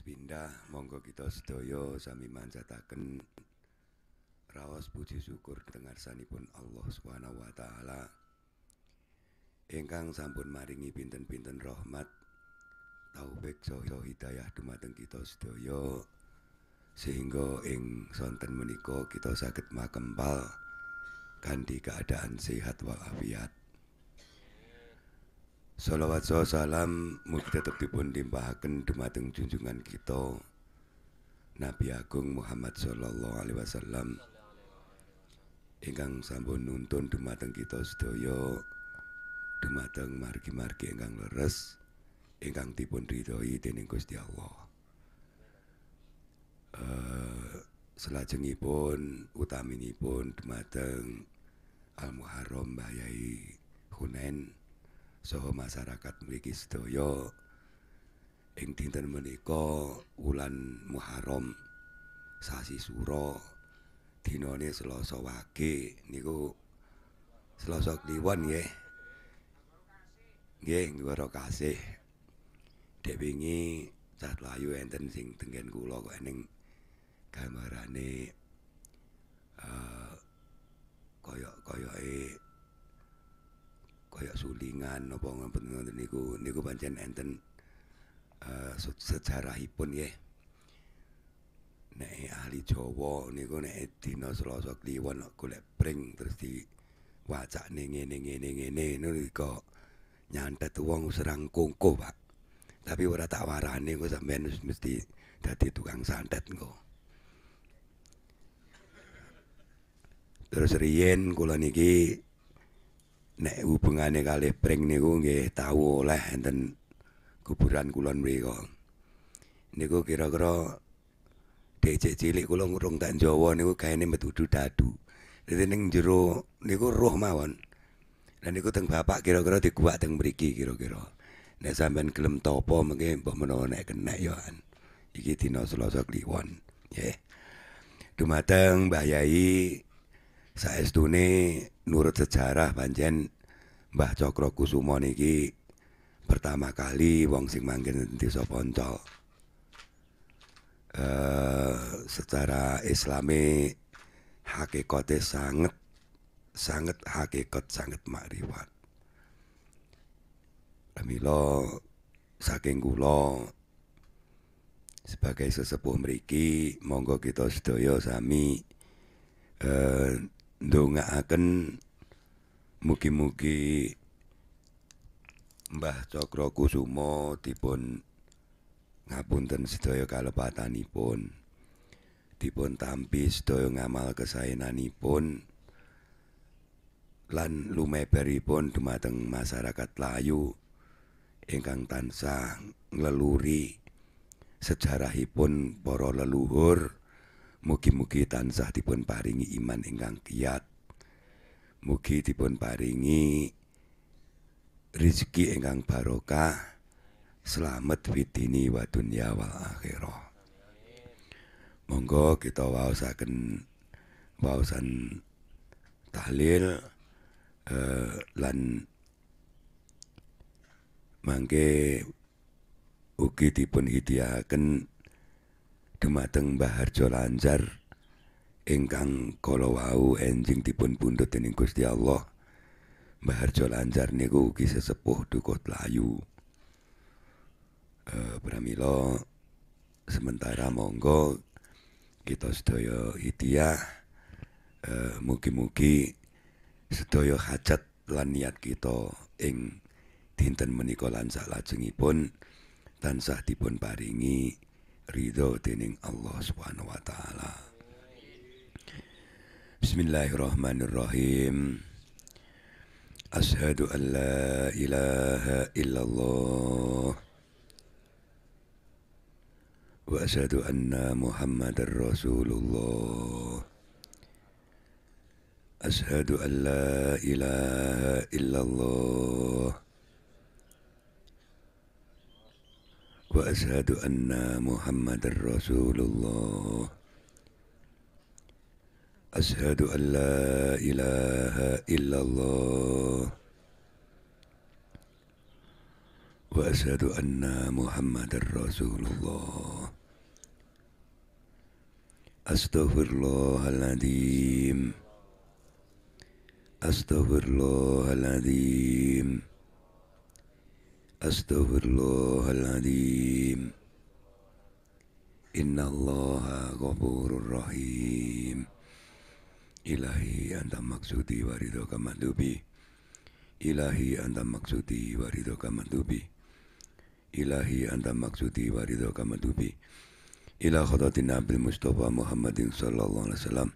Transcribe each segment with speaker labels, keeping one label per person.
Speaker 1: pindah monggo kita sedaya sami manjataken raos puji syukur dengarsanipun Allah Subhanahu wa taala ingkang sampun maringi pinten-pinten rahmat taufik saha hidayah dumateng kita sedaya sehingga ing sonten menika kita saged makempal kanthi keadaan sehat afiat Salawat wa salam mugi tetep dipun limpahaken dumateng junjungan kita Nabi Agung Muhammad sallallahu alaihi wasallam ingkang sampun nuntun dumateng kita sedaya dumateng margi-margi ingkang leres ingkang dipun ridhoi dening Gusti Allah. Uh, selajengipun utaminipun dumateng Al Muharram Bayai Hunain Soho masyarakat mriki sedaya ing dinten menika wulan Muharram sasi Suro dinane Selasa Wage niku Selasa Kliwon nggih nggih ngora kasih dek wingi cah layu enten sing dengen kula kok ning gambarane eh uh, koyok-koyoke kaya sulingan apa ngapun ngapun niku niku pancen enten uh, sejarahipun ya nek ahli Jawa niku nek dina Selasa kliwon golek pring terus di wajak ning ngene ngene ngene niku nyantet wong serang kungku Pak tapi ora tak warani kok sampean mesti dadi tukang santet engko terus riyen kula niki nek hubungane kalih pring niku nggih tau oleh enten kuburan kulon mriku niku kira-kira dhecek cilik kula ngurung tanjawa niku gaene metudu dadu dadi ning jero niku roh mawon lan niku teng bapak kira-kira diguwak teng mriki kira-kira nek sampean kelem topo mengke mbok menawa nek kenek yo iki dina Selasa kliwon nggih dumateng mbah yai saestune nurut sejarah pancen Mbah Cokro Kusumo niki pertama kali wong sing manggen desa Poncol. Eh secara islami hakikate sangat sangat hakikat sangat makrifat. Lamilo saking kula sebagai sesepuh mriki monggo kita sedaya sami eh ndongaaken mugi-mugi Mbah Cokro Kusumo dipun ngapunten sedaya kalepatanipun dipun tampi sedaya ngamal kesaenanipun lan lumebaripun dumateng masyarakat layu ingkang tansah ngleluri sejarahipun para leluhur Mugi-mugi tansah dipun paringi iman ingkang kiat. Mugi dipun paringi rezeki ingkang barokah. Selamat fitini wa dunya wa akhirah. Monggo kita wawasaken wawasan tahlil eh, lan mangke ugi dipun hidiahaken dumateng Mbah Harjo Lancar ingkang kala wau enjing dipun pundhut dening Gusti Allah. Mbah Harjo Lancar niku ugi sesepuh Dukuh Layu. Eh pramila sementara monggo kita sedaya ikhtiar eh mugi-mugi sedaya hajat lan niat kita ing dinten menika lancar lajengipun tansah dipun paringi ridho tining Allah Subhanahu wa taala. Bismillahirrahmanirrahim. Ashadu an la ilaha illallah wa ashadu anna Muhammadar Rasulullah. Ashadu an la ilaha illallah واشهد ان محمد رسول الله اشهد ان لا اله الا الله واشهد ان محمد رسول الله استغفر الله العظيم استغفر الله العظيم Astaghfirullahaladzim Inna allaha ghafurur rahim Ilahi anta maksudi warido kamandubi Ilahi anta maksudi warido kamandubi Ilahi anta maksudi warido kamandubi Ila khadati Nabi Mustafa Muhammadin sallallahu alaihi wasallam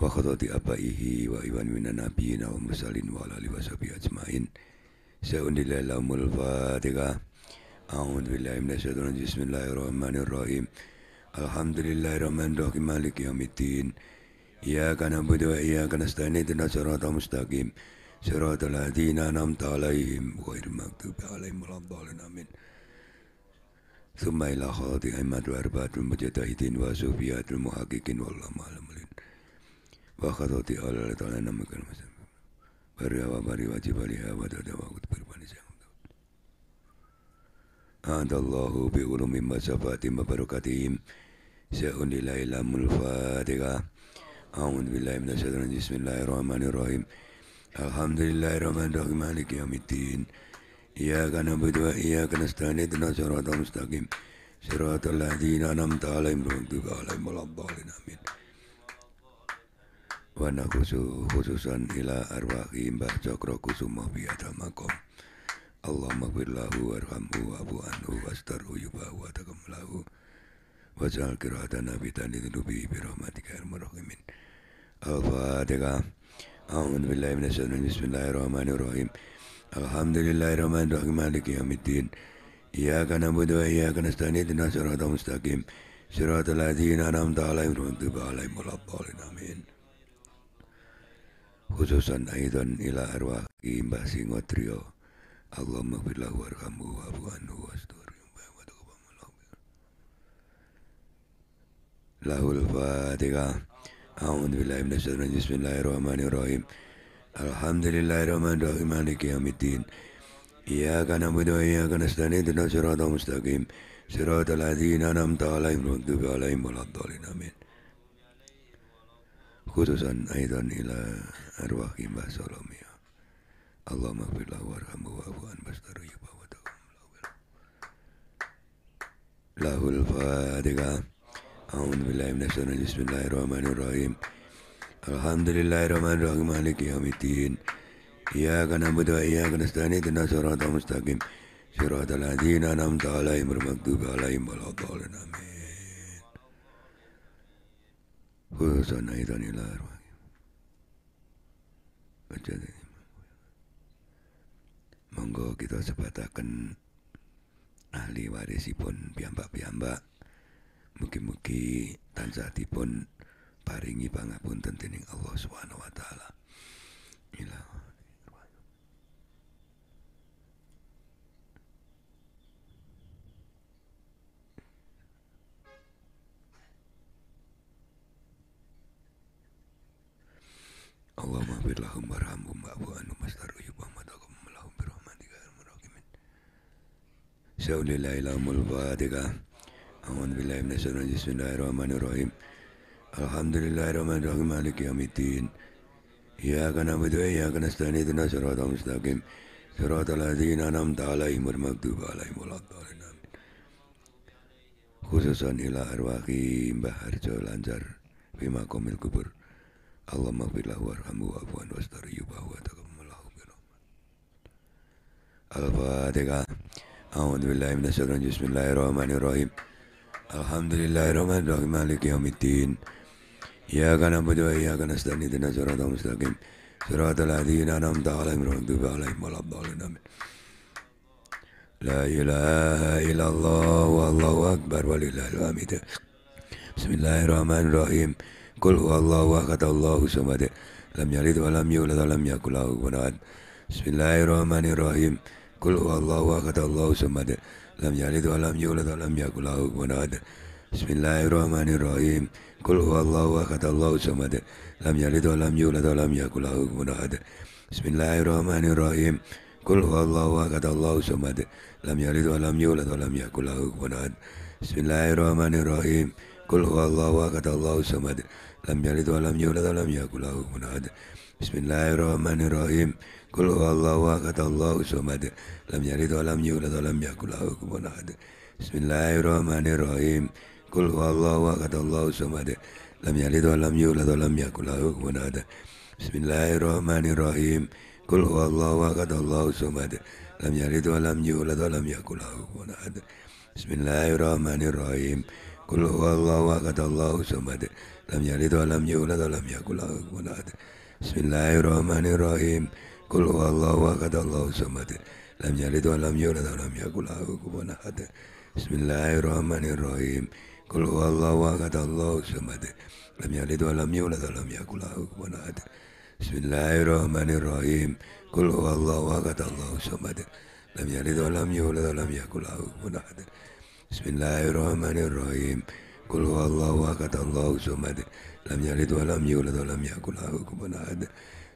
Speaker 1: Wa khadati abaihi wa iwan minan nabiyina wa Musallin wa alihi wa ajmain Sa'unilalamul Fatiha. Alhamdulillahirrahmanirrahim. Bismillahirrahmanirrahim. Alhamdulillahirrahmanirrahim. Malik yamitin. Iyaka nabudu wa iyaka nasta'in itina surata mustaqim. Surata ladina nam ta'alayhim. Wa irmaktubi alayhim alamdolin amin. Sumaila khawati imad wa arbatul mujadahidin wa sufiatul muhaqikin wa allah ma'alamalin. Wa khatati ala ala ta'ala namakal masyarakat karyawa bari wajib aliha wa dada wa kutbir bani Antallahu bi ulumim ma sabatim wa barakatihim Sa'unilai lamul fatiha A'udhu billahi minas syaitan bismillahirrahmanirrahim Alhamdulillahirrahmanirrahim Maliki yamiddin Iyaka nabudu wa iyaka nasta'in Idna syaratul mustaqim Syaratul nanam namta alaihim Wa alaihim wa alaihim Amin wana nakusu khususan ila arwahi mbah cokro kusumo biadamakom Allahumma lahu warhamhu abu anhu wastarhu yubahu wa takamlahu wajal kiraatana bitani dhunubi birahmatika armarhamin ya Al-Fatihah A'udhu billahi minasyaitan bismillahirrahmanirrahim Alhamdulillahirrahmanirrahim Maliki yamiddin Iyaka nabudu wa iyaka nasta'in Ihdina siratal mustaqim Siratal ladzina anam 'alaihim ghairil maghdubi 'alaihim waladdallin amin khususan aidan ila arwahi Mbah Singotrio Allahumma billah warhamu wa abu anhu lahul fatiha A'udzu billahi minasyaitonir rajim. Bismillahirrahmanirrahim. Alhamdulillahirrahmanirrahim. Maliki yaumiddin. Iyyaka na'budu wa iyyaka nasta'in. Ihdinash mustaqim. Shiratal ladzina an'amta 'alaihim ghairil maghdubi 'alaihim waladdallin. Amin khususan aidan ila arwah Mbah Solomia. Allah firlah warhamu wa afu'an bastaru yubawa lahul fadiga A'udhu billahi minasana bismillahirrahmanirrahim Alhamdulillahirrahmanirrahim Maliki yaumiddin Iyyaka na'budu wa iyyaka nasta'in Ihdinash shiratal mustaqim Shiratal ladzina an'amta 'alaihim ghairil maghdubi 'alaihim waladdallin Amin Huwasa naidhan ila arwahim. Wajadani Monggo kita sebatakan ahli warisipun piambak piambak, Mugi-mugi tansah dipun paringi pangapunten dening Allah Subhanahu wa taala. Ilahi Allahumma abid lahum barhamhum wa'afu anhum wastaru yubah madakum lahum birahmatika al-murakimin ya Saulillah ilamul fatiha Awan billahi min asyurun bismillahirrahmanirrahim Alhamdulillahirrahmanirrahim Maliki yamitin Iyaka nabudu wa iyaka nasta'inidina suratul mustaqim Suratul adzina namta alaihim al-maktub alaihim al-adhalin amin Khususan ila arwahi Mbah Harjo Lancar Bima Komil Kubur اللهم اغفر له وارحمه وعفو عنه واستر عيوبه وتقبله برحمتك الفاتحة أعوذ بالله من الشيطان بسم الله الرحمن الرحيم الحمد لله رب العالمين مالك يوم الدين إياك نعبد وإياك نستعين اهدنا الصراط المستقيم صراط الذين أنعمت عليهم غير المغضوب عليهم
Speaker 2: ولا الضالين آمين
Speaker 1: لا إله إلا الله والله أكبر ولله الحمد بسم الله الرحمن الرحيم Kul huwallahu ahad Allahu samad. Lam yalid wa lam yulad wa lam yakul lahu kufuwan Bismillahirrahmanirrahim. Kul huwallahu ahad Allahu samad. Lam yalid wa lam yulad wa lam yakul lahu kufuwan ahad. Bismillahirrahmanirrahim. Kul huwallahu ahad Allahu samad. Lam yalid wa lam yulad wa lam yakul lahu kufuwan ahad. Bismillahirrahmanirrahim. Kul huwallahu ahad Allahu samad. Lam yalid wa lam yulad wa lam yakul lahu kufuwan ahad. Bismillahirrahmanirrahim. Kul huwallahu ahad Allahu samad lam yalid wa lam yulad wa lam yakul lahu kufuwan ahad bismillahirrahmanirrahim kul huwallahu ahad allahu samad lam yalid wa lam yulad wa lam yakul lahu kufuwan ahad bismillahirrahmanirrahim kul huwallahu ahad allahu samad lam yalid wa lam yulad wa lam yakul lahu kufuwan ahad bismillahirrahmanirrahim kul huwallahu ahad allahu samad lam yalid wa lam yulad wa lam yakul lahu kufuwan ahad bismillahirrahmanirrahim kul huwallahu ahad allahu samad lam yalid wa lam yulad wa lam yakul lahu kufuwan ahad lam yalid wa lam yulad wa lam yakul lahu Bismillahirrahmanirrahim. Qul huwallahu ahad Allahu samad. Lam yalid wa lam yulad wa lam yakul lahu kufuwan ahad. Bismillahirrahmanirrahim. Qul huwallahu ahad Allahu samad. Lam yalid wa lam yulad wa lam yakul lahu kufuwan ahad. Bismillahirrahmanirrahim. Qul huwallahu ahad Allahu samad. Lam yalid wa lam yulad wa lam yakul lahu kufuwan ahad. Bismillahirrahmanirrahim. Qul Kul huwallahu ahad Allahu samad. Lam yalid wa lam yulad wa lam yakul lahu kufuwan ahad.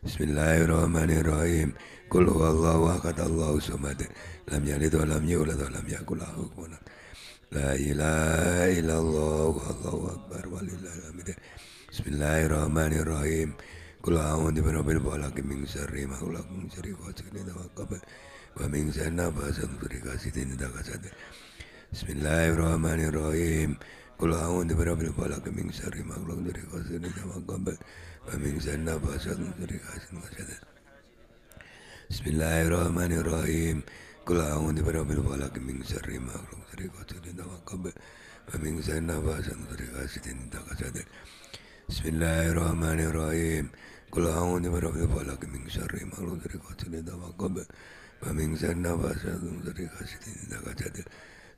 Speaker 1: Bismillahirrahmanirrahim. Kul huwallahu ahad Allahu samad. Lam yalid wa lam yulad wa lam yakul lahu kufuwan ahad. La ilaha illallah wallahu akbar walillahil hamd. Bismillahirrahmanirrahim. Kul a'udzu birabbil falaq min syarri ma khalaq min syarri ghasiqin idza waqab wa min syarri nafasatin fil 'uqad. Bismillahirrahmanirrahim. Kul a'udzu bi rabbil falaq min syarri dari ghasin ma qabal wa min syarri nafasat dari ghasin ma syadad. Bismillahirrahmanirrahim. Kul a'udzu bi rabbil falaq min syarri dari ghasin ma qabal wa min syarri nafasat dari ghasin ma syadad. Bismillahirrahmanirrahim. Kul a'udzu bi rabbil falaq min syarri dari ghasin ma qabal wa min syarri nafasat dari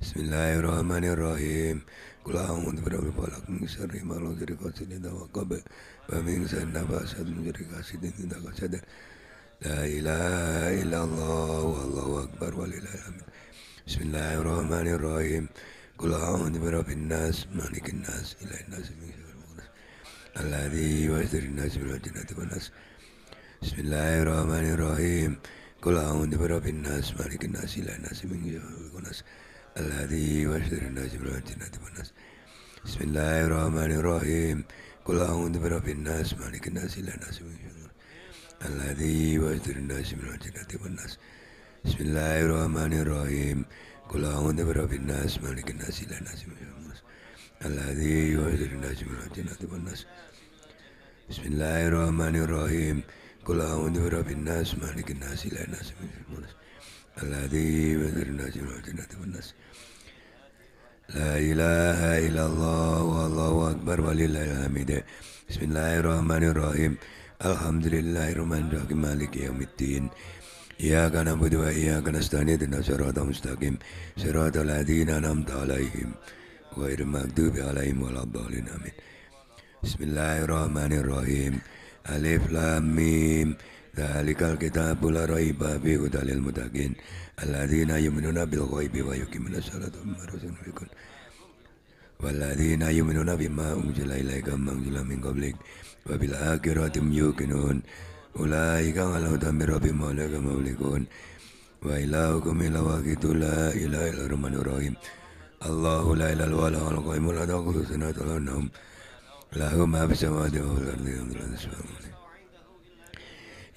Speaker 1: Bismillahirrahmanirrahim. Kulahum untuk falak min syarri malu lam jadi qasidin wa qab wa min syarri nafasat min jadi qasidin idza qasad la ilaha illallah wallahu akbar walillahil hamd Bismillahirrahmanirrahim Kulahum untuk rabbin nas manik nas ilai nas min syarri nas alladhi yuwaswisu nas min jannati wan Bismillahirrahmanirrahim Kulahum untuk rabbin nas manik nas ilai nas min nas الهدي واجعلنا جميعا جنات الناس بسم الله الرحمن الرحيم قل أعوذ برب الناس مالك الناس إلى الناس من شرور الذي واجعلنا جميعا جنات الناس بسم الله الرحمن الرحيم قل أعوذ برب الناس مالك الناس إلى الناس من شرور الذي واجعلنا جميعا جنات الناس بسم الله الرحمن الرحيم قل أعوذ برب الناس مالك الناس إلى الناس من شرور الذي بدرنا جنود الجنة والناس لا إله إلا الله والله أكبر ولله الحمد بسم الله الرحمن الرحيم الحمد لله الرحمن الرحيم مالك يوم الدين إياك نعبد وإياك نستعين اهدنا الصراط المستقيم صراط الذين أنعمت عليهم غير المغضوب عليهم ولا الضالين آمين بسم الله الرحمن الرحيم ألف لام ميم Dzalikal kita la raiba fi hudalil mutakin alladzina yu'minuna bil ghaibi wa yuqimuna sholata wa mimma razaqnahum walladzina yu'minuna bima unzila ilaika wa unzila min qablik wa bil akhirati yuqinun ulaika ala hudan min rabbihim wa wa ilahukum ilahu wahidun la ilaha illa rahmanur rahim Allahu la ilaha illa huwa al-qayyum la ta'khudhuhu lahu wa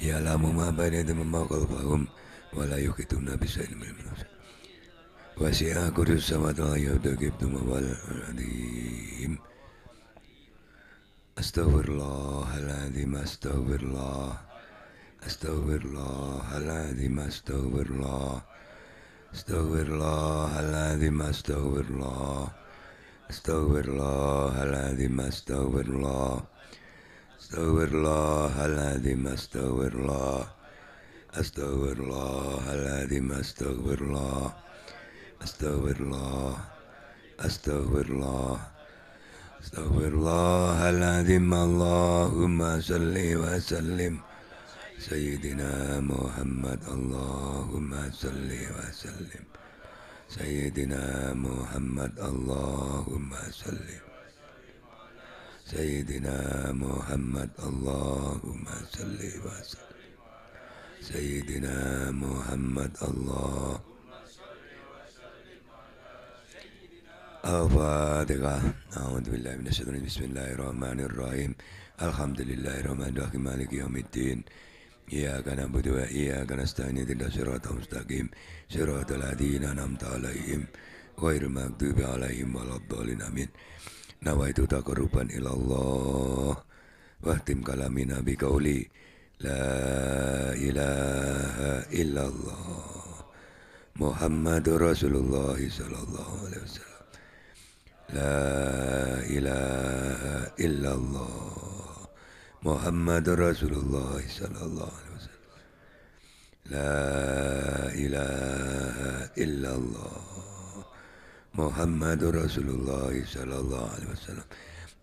Speaker 1: يعلم ما بين يديهم وما خلفهم ولا يحيطون بشيء من علمه وسع كرسي السماوات والأرض كيفتم والأرضين أستغفر الله العظيم أستغفر الله أستغفر الله العظيم أستغفر الله أستغفر الله العظيم أستغفر الله أستغفر الله العظيم أستغفر الله أستغفر الله العظيم أستغفر الله أستغفر الله العظيم أستغفر الله أستغفر الله أستغفر الله أستغفر الله العظيم اللهم صل وسلم سيدنا محمد اللهم صل وسلم سيدنا محمد اللهم سلم سيدنا محمد اللهم صل وسلم سيدنا محمد الله الفاتحة أعوذ بالله من الشيطان بسم الله الرحمن الرحيم الحمد لله الرحمن الرحيم مالك يوم الدين إياك نعبد وإياك نستعين اهدنا الصراط المستقيم صراط الذين أنعمت عليهم غير المغضوب عليهم ولا الضالين آمين nawaitu taqarruban ilallah wa tim kalami nabi kauli la ilaha illallah Muhammadur Rasulullah sallallahu alaihi wasallam la ilaha illallah Muhammadur Rasulullah sallallahu alaihi wasallam la ilaha illallah محمد رسول الله صلى الله عليه وسلم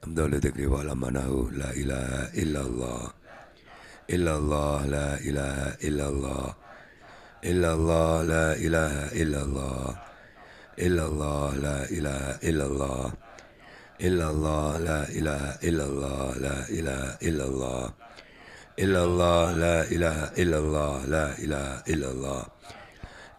Speaker 1: أفضل ذكري وعلى منه لا إله إلا الله إلا الله لا إله
Speaker 2: إلا الله إلا الله لا إله إلا الله إلا الله لا إله إلا الله إلا الله لا إله إلا الله لا إله إلا الله إلا الله لا إله إلا الله لا إله إلا الله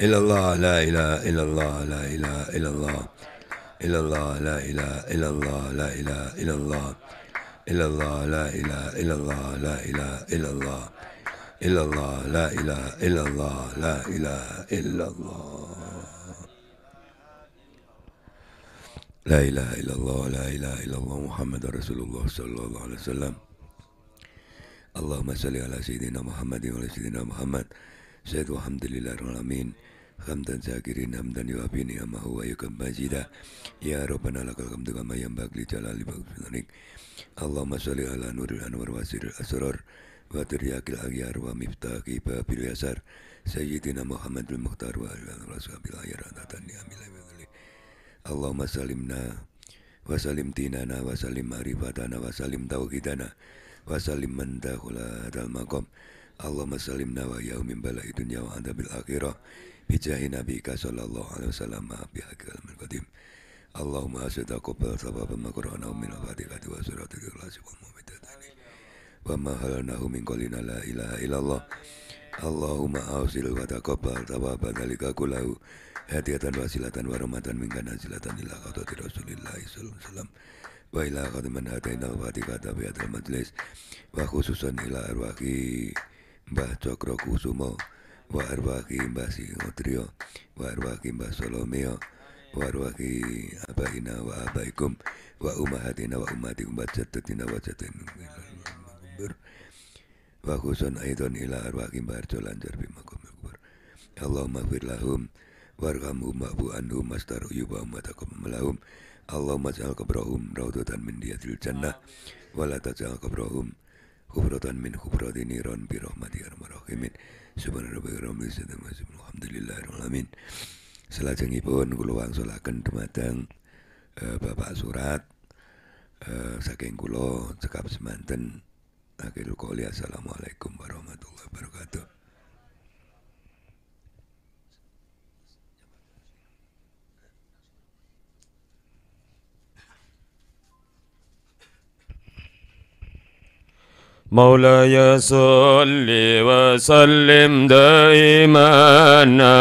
Speaker 2: إلا الله لا إله إلا الله لا إله إلا الله إلا الله لا إله إلا الله لا إله إلا الله إلا الله لا إله إلا الله لا إله إلا الله إلا الله لا إله إلا الله لا إله إلا الله
Speaker 1: لا إله إلا الله لا إله إلا الله محمد رسول الله صلى الله عليه وسلم اللهم صل على سيدنا محمد وعلى سيدنا محمد Zaid walhamdulillahirrahmanirrahim Hamdan zakirin hamdan yuafi ni'amahu wa yukam majida Ya Rabbana lakal hamdu kama yang bagli jalali bagsunanik Allahumma salli ala nuril anwar wasiril asrar Wa tiryakil agyar wa miftahi babil yasar Sayyidina Muhammadul Mukhtar wa ala rasuhabil ayar anatani amilai wa Allahumma salimna wasalim dinana wasalim marifatana wasalim tauhidana wasalim mendahula dal makom Allahumma salimna wa yaumim bala idunya wa anta bil akhirah bijahi nabika sallallahu alaihi wasallam bi haqqil qadim Allahumma asidaqabal sabab ma qur'ana min al-fatihati wa suratul ikhlas wa mumitatani wa ma min la ilaha ilallah Allahumma ausil wa taqabbal sababa dalika kulahu hadiatan wasilatan wa rahmatan minka nazilatan ila qadati rasulillah sallallahu alaihi wasallam wa ila qadman hadaina fatihata bi majlis wa khususan ila arwahi Mbah Cokrokusumo, Mbah Arwaki Mbah Singotrio, Mbah Arwaki Mbah Solomeo, wa arwahi wa abaikum wa umahatina wa umatikum wa jaddatina wa wa khusun aidon ila arwahi barjo lanjar bimakum kubur Allahumma gfir lahum warhamhum wa'fu anhum mastar uyuba ummatakum melahum Allahumma ja'al raudatan min diyatil jannah wa la Hubratan min hubrati iran bi rahmati arhamar rahimin. Subhanarabbika rabbil izzati amma yasifun. Alhamdulillahirabbil alamin. Salajengipun kula wangsulaken dumateng eh, Bapak Surat eh, saking kula cekap semanten akhirul qouli assalamualaikum warahmatullahi wabarakatuh.
Speaker 3: مولاي صل وسلم دائما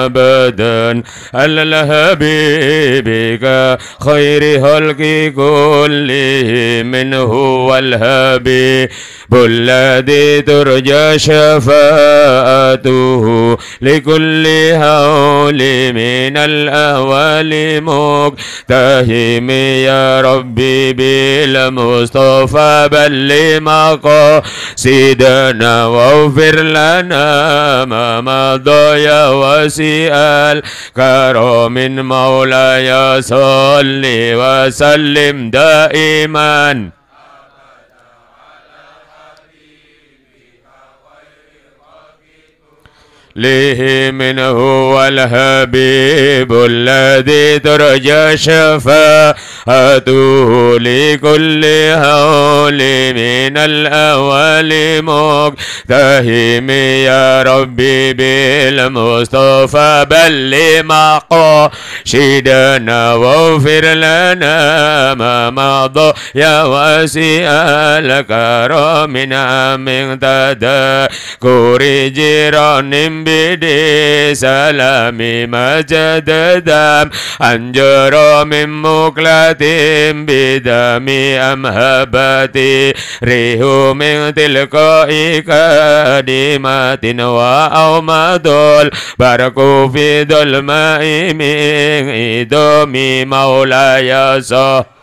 Speaker 3: ابدا على حبيبك خير خلق كله من هو الهبي بلادي ترجى شفاءته لكل هول من الأهوال مقتهم يا ربي بالمصطفى بل سيدنا واغفر لنا ما مضى يا وسئال كرم مولاي صلي وسلم دائما له من هو الحبيب الذي ترجى شفاه هاتوه لكل هول من الأول مقتهم يا ربي بالمصطفى بل شدنا واغفر لنا ما مضى يا واسع الكرم عمن كوري جيران بدي سلام مجد دام أنجر من مقلد بدم أمهبة ريح من تلقاء كلمة وأومد بركو في ظلماء من إدومي مولاي صح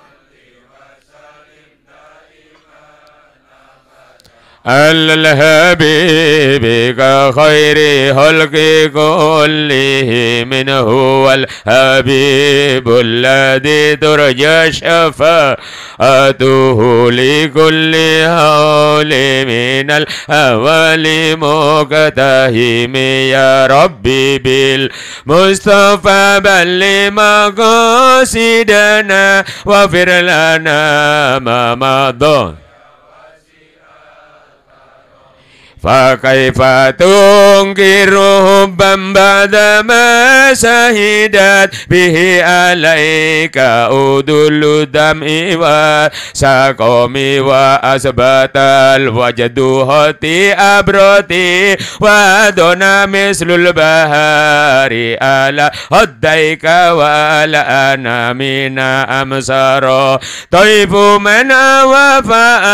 Speaker 3: الحبيب خير خلق كله من هو الحبيب الذي ترجى شفاعته لكل حول من الأول مقتهم يا ربي بالمصطفى بل مقاصدنا واغفر لنا ما مضى فكيف تنكر حبا ما شهدت به عليك أدل الدمع والسقم وأثبت الوجد هتي أبرتي ودنا مثل البهار على هديك وعلى أنامنا أمسر طيب من وفاء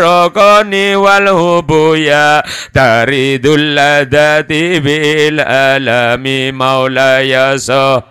Speaker 3: ركني والهبويا taridul ladati bil alami maulaya so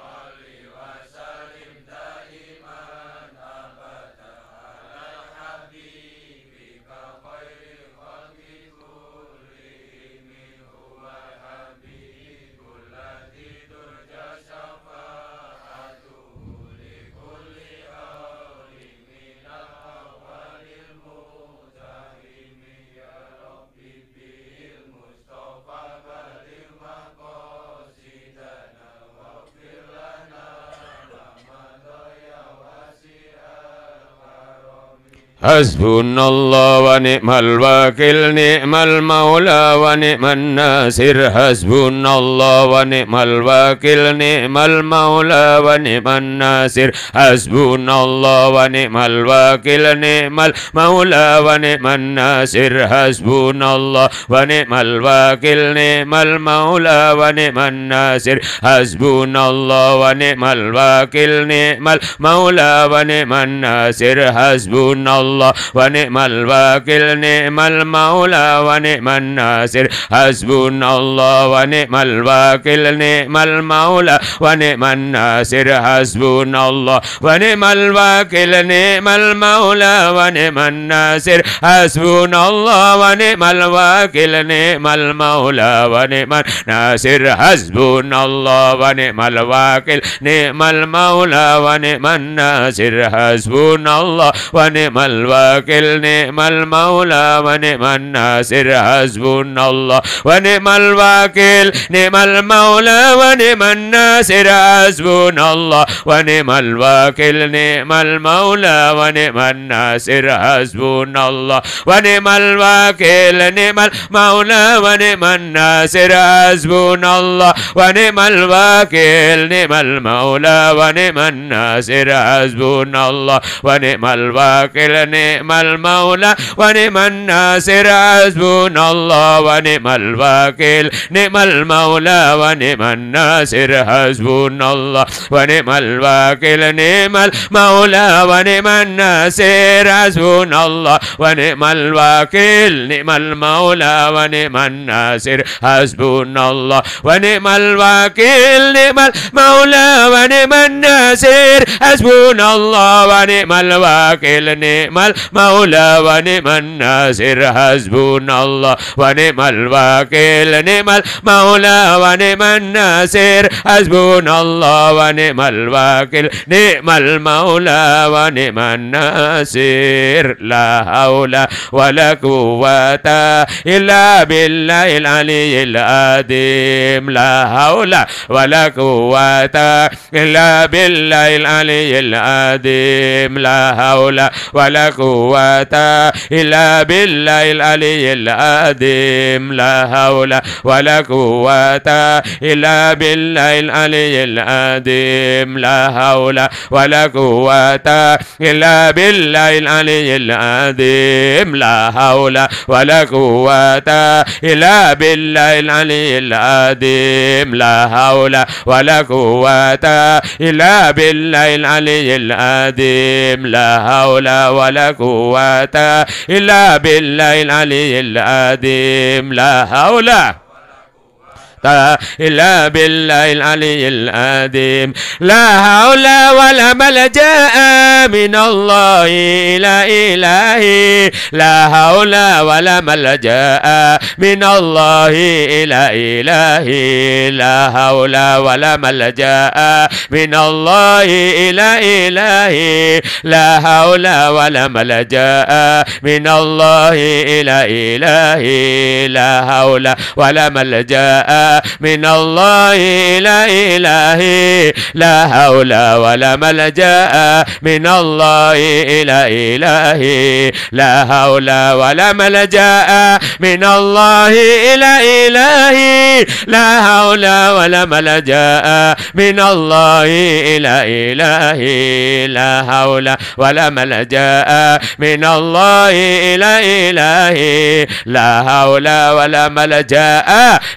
Speaker 3: حسبنا الله ونعم الوكيل نعم المولى ونعم الناصر حسبنا الله ونعم الوكيل نعم المولى ونعم الناصر حسبنا الله ونعم الوكيل نعم المولى ونعم الناصر حسبنا الله ونعم الوكيل نعم المولى ونعم الناصر حسبنا الله ونعم الوكيل نعم المولى ونعم الناصر حسبنا الله الله ونعم الوكيل نعم المولى ونعم الناصر حسبنا الله ونعم الوكيل نعم المولى ونعم الناصر حسبنا الله ونعم الوكيل نعم المولى ونعم الناصر حسبنا الله ونعم الوكيل نعم المولى ونعم الناصر حسبنا الله ونعم الوكيل نعم المولى ونعم الناصر حسبنا الله ونعم الوكيل نعم المولى ونعم الناصر حسبنا الله ونعم الوكيل نعم المولى ونعم الناصر حسبنا الله ونعم الوكيل نعم المولى ونعم الناصر حسبنا الله ونعم الوكيل نعم المولى ونعم الناصر حسبنا الله ونعم الوكيل نعم المولى ونعم الناصر حسبنا الله ونعم الوكيل ونعم المولى ونعم الناصر حسبنا الله ونعم الوكيل نعم المولى ونعم الناصر حسبنا الله ونعم الوكيل نعم المولى ونعم الناصر حسبنا الله ونعم الوكيل نعم المولى ونعم الناصر حسبنا الله ونعم الوكيل نعم المولى ونعم الناصر حسبنا الله ونعم الوكيل نعم المولى ونعم الناصر حسبنا الله ونعم الوكيل نعم المولى ونعم الناصر حسبنا الله ونعم الوكيل نعم المولى ونعم الناصر لا حول ولا قوة إلا بالله العلي العظيم لا حول ولا قوة إلا بالله العلي العظيم لا حول ولا قوة إلا بالله العلي القديم لا حول ولا قوة إلا بالله العلي القديم لا حول ولا قوة إلا بالله العلي القديم لا حول ولا قوة إلا بالله العلي القديم لا حول ولا قوة إلا بالله العلي القديم لا حول ولا ولا قوة إلا بالله العلي العظيم لا حول إلا بالله العلي العظيم لا حول ولا ملجأ من الله إلى إلهي لا حول ولا ملجأ من الله إلى إلهي لا حول ولا ملجأ من الله إلى إلهي لا حول ولا ملجأ من الله إلى إلهي لا حول ولا ملجأ من الله إلى إلهي لا حول ولا ملجأ من الله إلى إلهي لا حول ولا ملجأ من الله إلى إلهي لا حول ولا ملجأ من الله إلى إلهي لا حول ولا ملجأ من الله إلى إلهي لا حول ولا ملجأ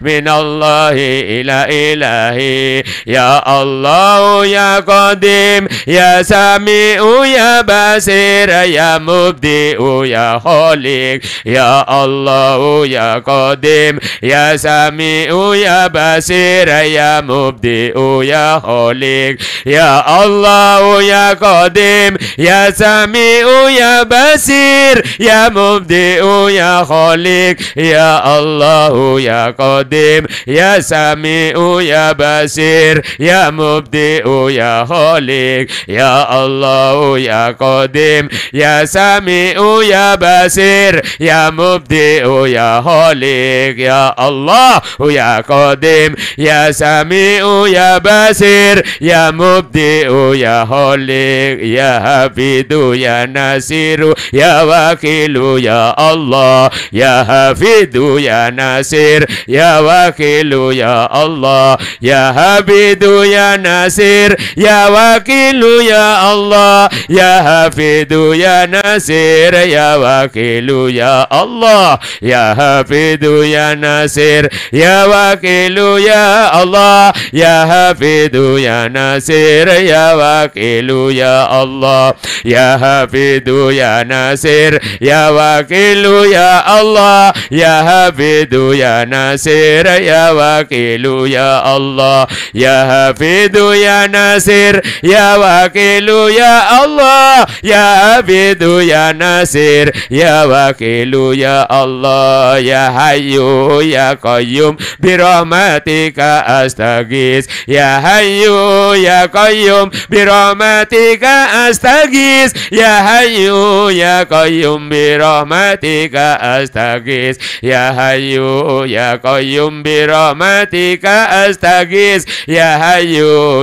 Speaker 3: من الله الله إلى إلهي يا الله يا قديم يا سميع يا بصير يا مبدئ يا خالق يا الله يا قديم يا سميع يا بصير يا مبدئ يا خالق يا الله يا قديم يا سميع يا بصير يا مبدئ يا خالق يا الله يا قديم Ya Sami'u Ya Basir Ya Mubdi'u Ya Khalik Ya Allah Ya Qadim Ya Sami'u Ya Basir Ya Mubdi'u Ya Khalik Ya Allah Ya Qadim Ya Sami'u Ya Basir Ya Mubdi'u Ya Khalik Ya Hafidu Ya Nasiru Ya Wakilu Ya Allah Ya Hafidu Ya Nasir Ya Wakil Wakilu ya Allah Ya Habidu ya Nasir Ya Wakilu ya Allah Ya Hafidu ya Nasir Ya Wakilu ya Allah Ya Hafidu ya Nasir Ya Wakilu ya Allah Ya Hafidu ya Nasir Ya Wakilu ya Allah Ya Hafidu ya Nasir Ya Wakilu ya Allah Ya Hafidu ya Nasir Ya wakilu ya Allah ya hafidu ya nasir ya wakilu ya Allah ya hafidu ya nasir ya wakilu ya Allah ya hayu ya qayyum birahmatika astagis ya hayu ya qayyum birahmatika astagis ya hayu ya qayyum birahmatika astagis ya hayu ya qayyum birahmatika برحمتك أستغيث يا حي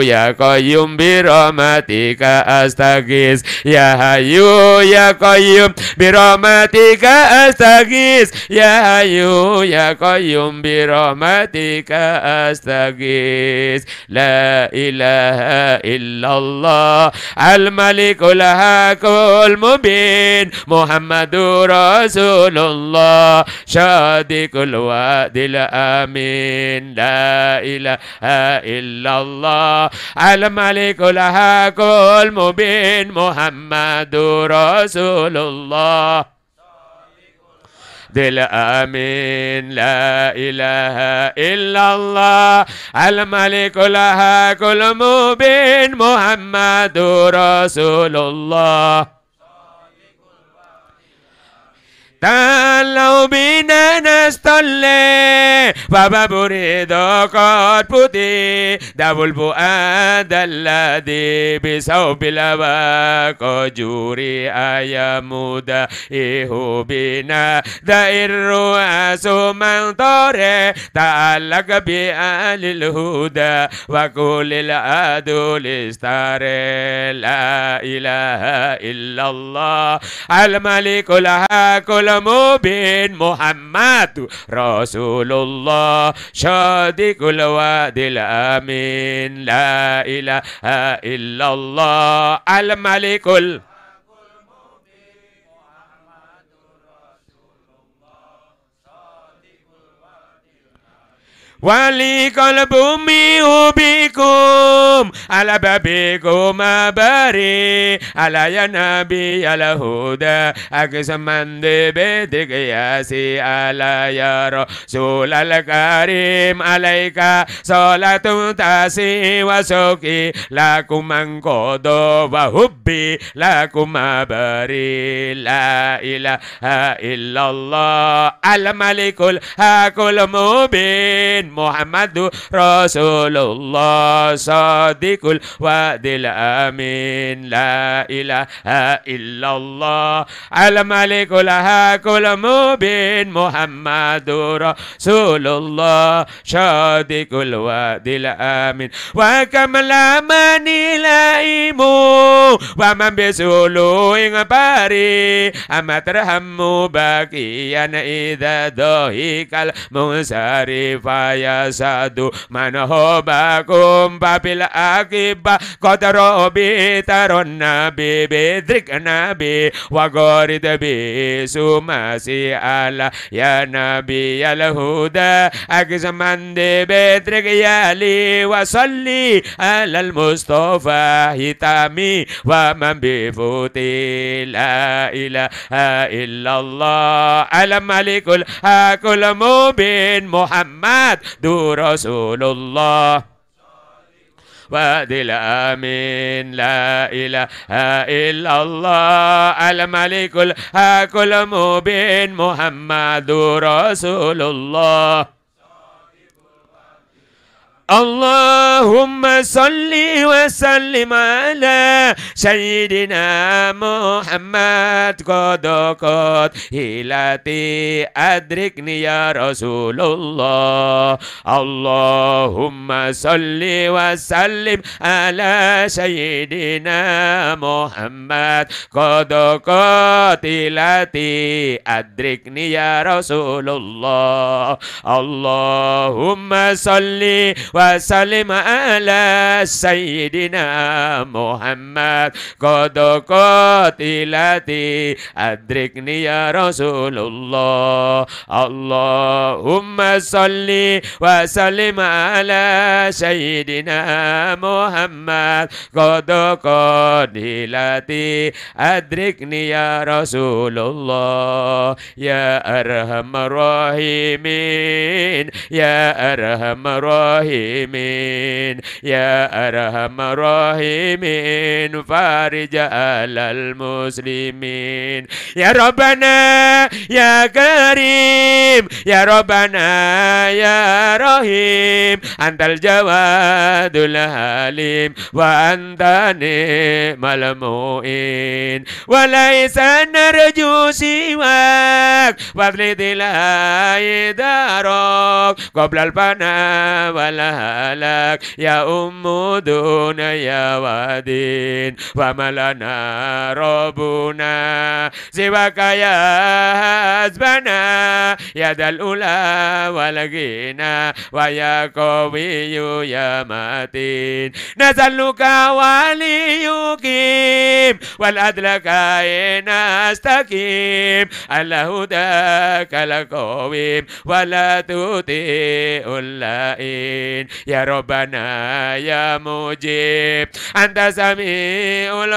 Speaker 3: يا قيوم برحمتك أستغيث يا حي يا قيوم برحمتك أستغيث يا حي يا قيوم برحمتك أستغيث لا إله إلا الله الملك الحق المبين محمد رسول الله شادق الوعد الأمين لا إله إلا الله الملك الحق المبين محمد رسول الله دل آمين لا إله إلا الله الملك الحق المبين محمد رسول الله تعالوا بنا نستل بابا بريدو قد بودي دابو بؤاد الذي بصوب الأباق جوري آيا مودا إيهو بنا دائر الرؤاس من طاري تعلق بآل الهدى وكل الأدو لستاري لا إله إلا الله الملك الهاكل اعلم بان محمد رسول الله صادق الوعد الامين لا اله الا الله الملك ولي قلب أمي بكم على بابكم أباري على يا نبي الهدى أقسم من بيتك ياسي على يا رسول الكريم عليك صلاة تاسي وسكي لكم من قد وحبي لكم أباري لا إله إلا الله الملك الحق المبين Muhammadu Rasulullah Sadiqul Wadil Amin La ilaha illallah Al-Malikul Hakul Mubin Muhammadur Rasulullah Sadiqul Wadil Amin Wa kamla Wa man bisuluing pari Amat rahamu bakian Idha يسد من هو بكم بالعقبة قدر بي ترى النبي بذرك النبي وقرد بي سماسي على يا نبي الهدى أكزمان دي بذرك يالي وصلي على المصطفى هتامي ومن بفوتي لا إله إلا الله الملك الحق المبين محمد محمد رسول الله وادي الامين لا اله الا الله الملك الحق المبين محمد رسول الله اللهم صل وسلم على سيدنا محمد قد قد التي أدركني يا رسول الله اللهم صل وسلم على سيدنا محمد قد قد التي أدركني يا رسول الله اللهم صل وسلم على سيدنا محمد قد قاتلتي أدركني يا رسول الله اللهم صل وسلم على سيدنا محمد قد قاتلتي أدركني يا رسول الله يا أرحم الراحمين يا أرحم الراحمين rahimin ya arhamar ya karim ya robana ya rahim antal jawadul halim wa antani malmuin walaysa narju siwa dilai darok goblal pana wala أم دون يا ودين وما لنا ربنا سواك يا حسبنا يا ذا الأولى والغنى ويا قوي يا متين نزلك وليقيم والعدل كي نستقيم الهدى القويم ولا تطيع اللئيم amin ya robbana ya mujib Antasami sami'ul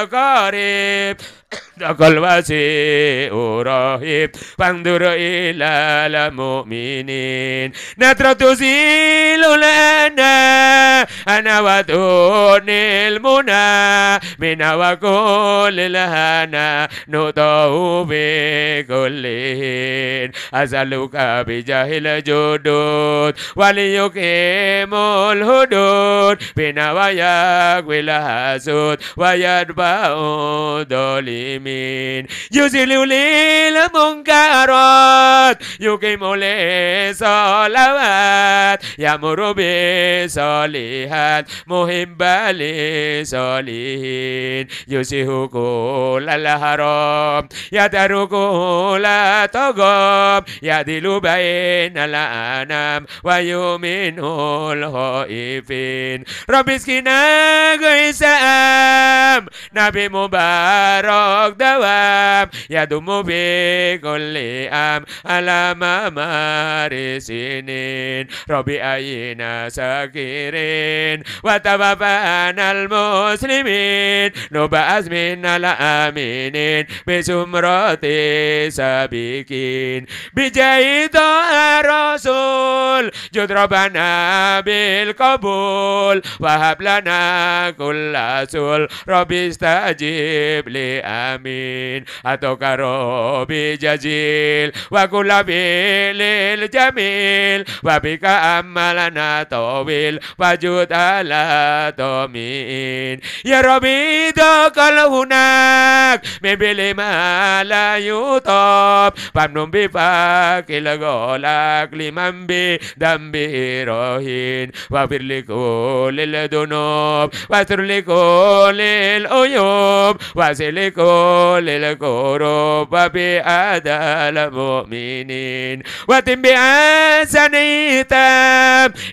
Speaker 3: dakal wasi urahib pandur ilal mu'minin natratu zilul ana ana wadunil muna mina wa kullil hana nutahu bi kulihin azaluka bi jahil judud waliyukimul hudud bina wa yakwil hasud wa yadba'u Amin. Yusilu lil mungkarat, yukim oleh ya murubi salihat, muhim bali salihin, yusihu kula ya tarukula ya dilubain ala anam, wa yumin ul haifin, rabiskinah gaisam, nabi mubarak, Ok dawam Ya am Alam Robi ayina sakirin al muslimin Nuba azmin ala aminin Bisum sabikin Bijai toa rasul Jodroban kabul Wahab lana Robi stajib amin atau karobi jazil wa kulabilil jamil wa bika amalana tawil wajud ala tomin ya Robi kalau hunak mebele mala yutop pamnum pamnum bifakil golak liman bi dambi rohin wa firliku lil dunub wa sirliku lil uyub wa للقروب بأدى المؤمنين وتم بأنسانيتم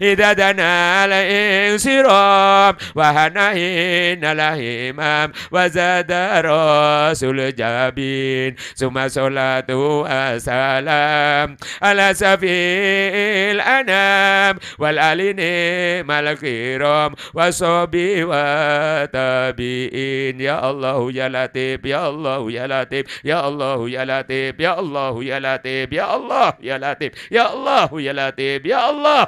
Speaker 3: إذا دنا الانصرام وهنهينا الهمام وزاد رسول جبين ثم صلاة وسلام على سفي الأنام والألين ملك الكرام وصحبي وتابعين يا الله يا لطيف يا الله يا لاتيب يا الله يا لاتيب يا الله يا لاتيب يا الله يا لاتيب يا الله يا لاتيب يا الله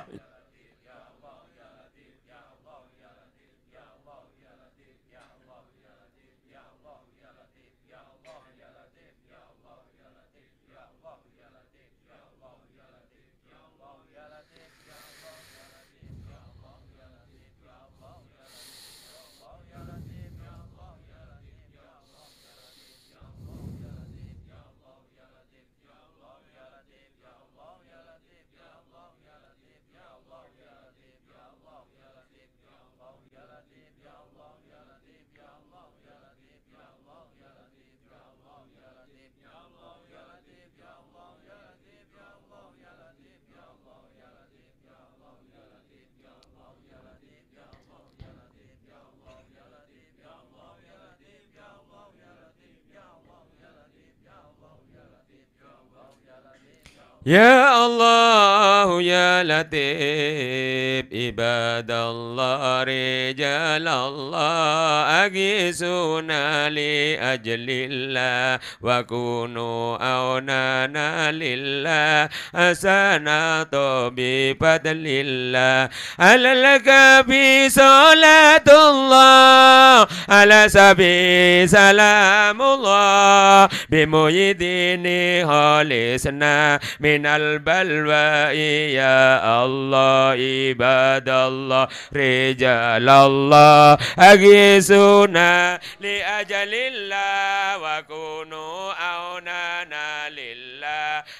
Speaker 3: Ya Allah ya Latif ibadallah rijalallah agisuna li ajlillah wa wakunu aunana lillah asana tobi padlillah alalaka bi salatullah ala sabi salamullah bimuyidini halisna min من البلواء يا الله عباد الله رجال الله أجيسونا لأجل الله وكونوا أونانا لله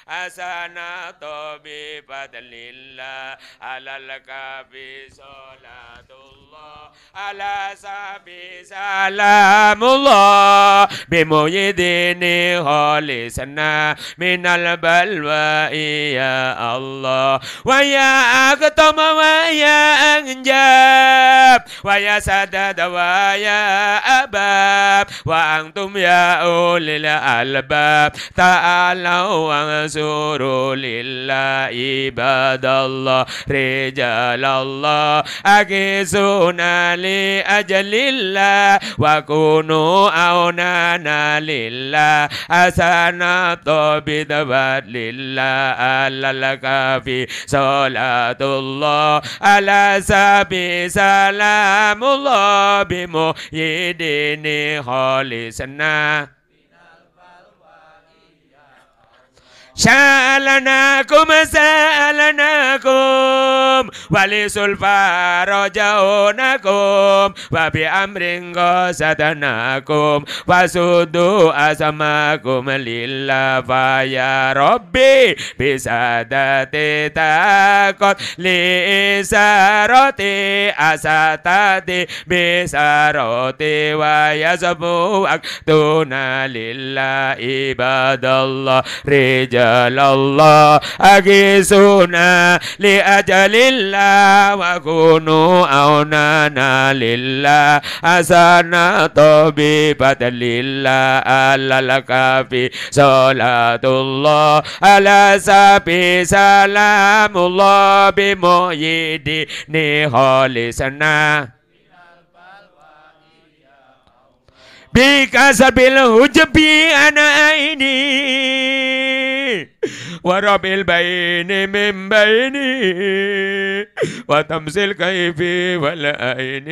Speaker 3: hasanatu bi fadlillah alal kafi salatullah ala sabi salamullah bi muhyidini minal balwa ya Allah wa ya akhtam wa ya anjab wa ya sadad wa ya abab wa antum ya ulil albab ta'alau فانصروا لله عباد الله رجال الله أكسونا لأجل الله وكونوا أونانا لله أسانا طبيد لله على الكافي صلاة الله على سبي سلام الله بمهيدين خالصنا Sha'alanakum sa'alanakum Walisul farajaunakum Wabi amrin gosatanakum Wasudu asamakum lillah Faya Rabbi Bisadati takut tadi asatati roti wa yasabu Waktuna lilla ibadallah rija ajal Allah agisuna li ajalillah wa aunana lillah asana tobi salatullah ala sabi salamullah bimu yidi ni halisana Bikasabil hujbi ana ini me. ورب البين من بيني وتمزي الكيف والعين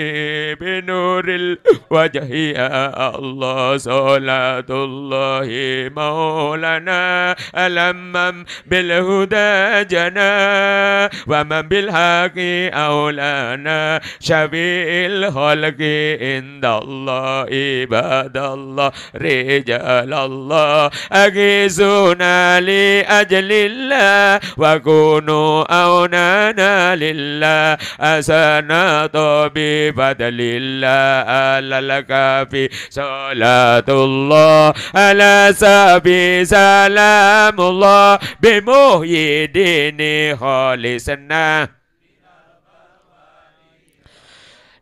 Speaker 3: بنور الوجه يا الله صلاة الله مولانا ألمم بالهدى جنا ومن بالحق أولانا شفيع الخلق عند الله عباد الله رجال الله أجيزنا لي لأجل الله وكونوا أونانا لله أسنا طبيبة ألا لك في صلاة الله ألا سبي سلام الله بمهي ديني خالصنا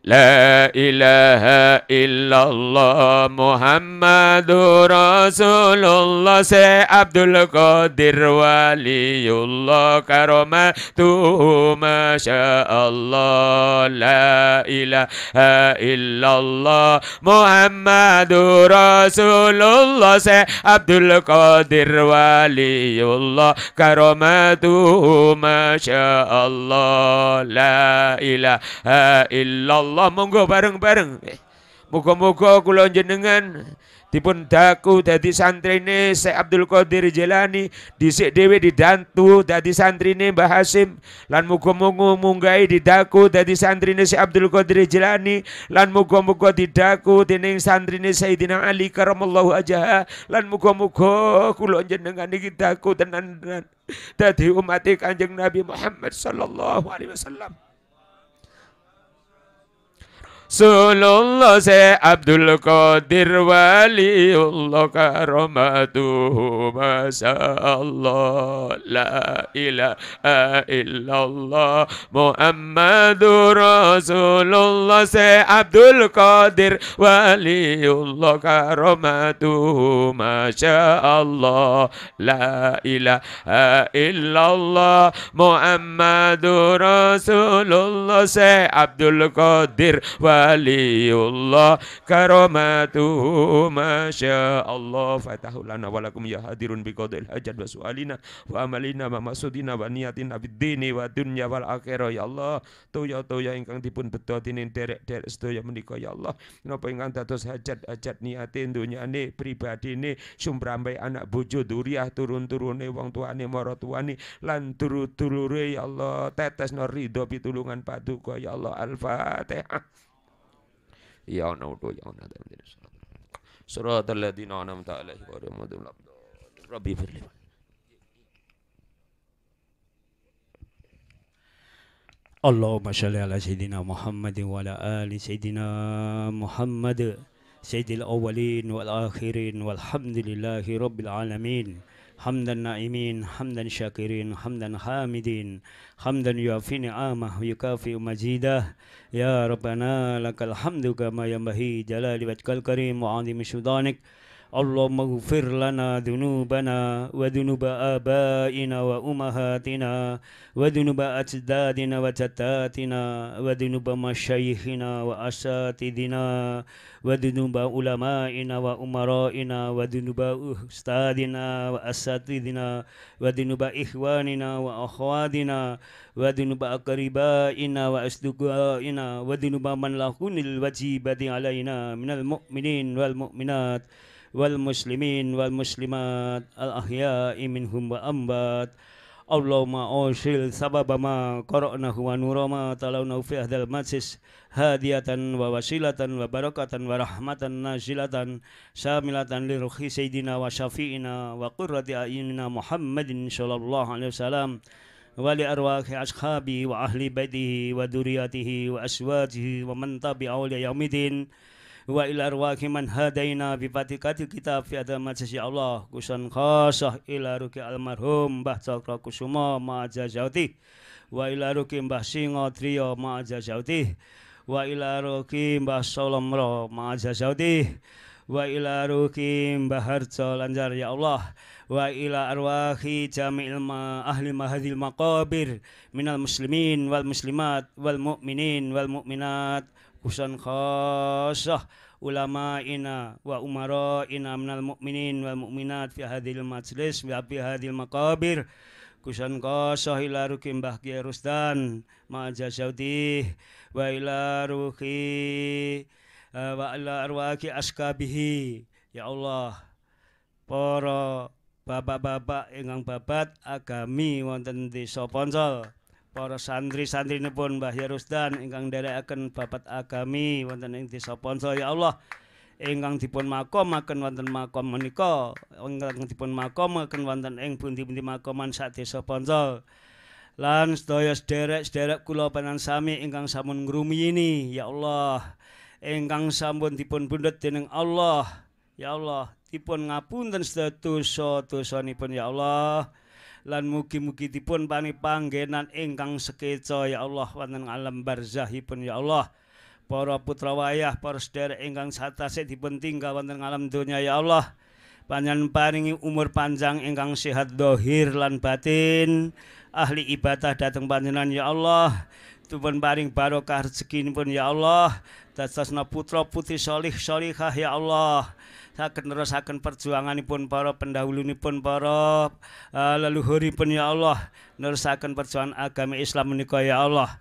Speaker 3: La ilaha illallah Muhammadur Rasulullah Se Abdul Qadir Waliullah Karamatuhu Masya Allah La ilaha illallah Muhammadur Rasulullah Se Abdul Qadir Waliullah Karamatuhu Masya Allah La ilaha illallah Allah monggo bareng-bareng. Eh, moga-moga kula jenengan dipun daku dadi santrine Syekh Abdul Qadir di dhisik dhewe didantu dadi santrine Mbah Hasim lan muga-muga munggahi didaku dadi santrine Syekh Abdul Qadir jelani lan muga-muga didaku dening santrine Sayyidina Ali karamallahu ajaha lan muga-muga kula jenengan iki daku tenan-tenan dadi umat Kanjeng Nabi Muhammad sallallahu alaihi wasallam Rasulullah se Abdul Qadir waliullah karamatuhu Masya Allah La ilaha illallah Muhammadur Rasulullah se Abdul Qadir waliullah karamatuhu Masya Allah La ilaha illallah Muhammadur Rasulullah se Abdul Qadir waliullah waliullah karamatuhu masya Allah fatahu lana walakum ya hadirun biqadil hajat wa sualina wa amalina wa maksudina wa niatina bidini wa dunya wal akhirah ya Allah toya toya ingkang dipun beto tini derek-derek sedaya menikah ya Allah napa ingkang dados hajat-hajat niate dunyane pribadine sumrambai anak bujo duriah turun-turune wong tuane mara tuane lan turu-tulure ya Allah tetes norido ridho pitulungan paduka ya Allah al-Fatihah ইয়া উঠো ইয়া صراط الذين أنعمت عليهم غير المغضوب عليهم ربي اغفر لي
Speaker 4: اللهم صل على سيدنا محمد وعلى آل سيدنا محمد سيد الأولين والآخرين والحمد لله رب العالمين حمدا نائمين حمدا شاكرين حمدا حامدين حمدا يوفي نعمه ويكافئ مزيده يا ربنا لك الحمد كما ينبغي جلال وجهك الكريم وعظيم سلطانك اللهم اغفر لنا ذنوبنا وذنوب آبائنا وأمهاتنا وذنوب أجدادنا وجداتنا وذنوب مشايخنا وأساتذنا وذنوب علمائنا وأمرائنا وذنوب أستاذنا وأساتذنا وذنوب إخواننا وأخواتنا وذنوب أقربائنا وأصدقائنا وذنوب من لهن الوجيبة علينا من المؤمنين والمؤمنات wal muslimin wal muslimat al ahya'i minhum wa ambat Allahumma usil sababa ma qara'nahu wa nura ma talawna fi hadal majlis hadiyatan wa wasilatan wa barakatan wa rahmatan nazilatan samilatan li ruhi sayyidina wa syafi'ina wa qurrati a'yunina Muhammadin sallallahu alaihi wasallam wa li arwahi ashabi wa ahli baitihi wa duriyatihi wa aswajihi wa man tabi'ahu ila yaumidin wa ila arwahi man hadaina bi fatikati kitab fi adama sisi ya Allah kusan khasah ila ruki almarhum Mbah Cakra Kusuma ma'aja jauti wa ila ruki Mbah Singo Trio ma'aja jauti wa ila ruki Mbah Solomro ma'aja jauti wa ila ruki Mbah Harjo Lanjar ya Allah wa ila arwahi jami'il ma ahli mahadil maqabir minal muslimin wal muslimat wal mu'minin wal mu'minat khususan khasah ina wa ina minal mu'minin wal mu'minat fi hadhil majlis wa fi hadhil maqabir kusan khasah ila rukim bahki rusdan ma'aja Saudi wa ila ruhi eh, wa ila arwaki askabihi ya Allah para bapak-bapak ingkang babat agami wonten di Ponsel para santri-santri ini pun Mbah Yarusdan ingkang dereaken babat agami wonten ing desa Ponso ya Allah ingkang dipun makom makan wonten makom menika ingkang dipun makom makan wonten ing pundi-pundi makoman sak desa Ponso lan sedaya sederek-sederek kula panan sami ingkang samun ngrumi ini ya Allah ingkang sampun dipun bundet dening Allah ya Allah dipun ngapunten sedaya dosa-dosanipun ya Allah ya Allah lan mugi-mugi dipun paring panggenan ingkang sekeca ya Allah wonten alam barzahipun ya Allah para putra wayah para sedherek ingkang satase dipun tinggal wonten alam donya ya Allah panjenengan paringi umur panjang ingkang sehat dohir lan batin ahli ibadah datang panjenengan ya Allah Tuhan paring barokah pun ya Allah dasasna putra putih solih solihah ya Allah saged nerusaken perjuanganipun para pendahulunipun para uh, leluhuripun ya Allah nerusaken perjuangan agama Islam menika ya Allah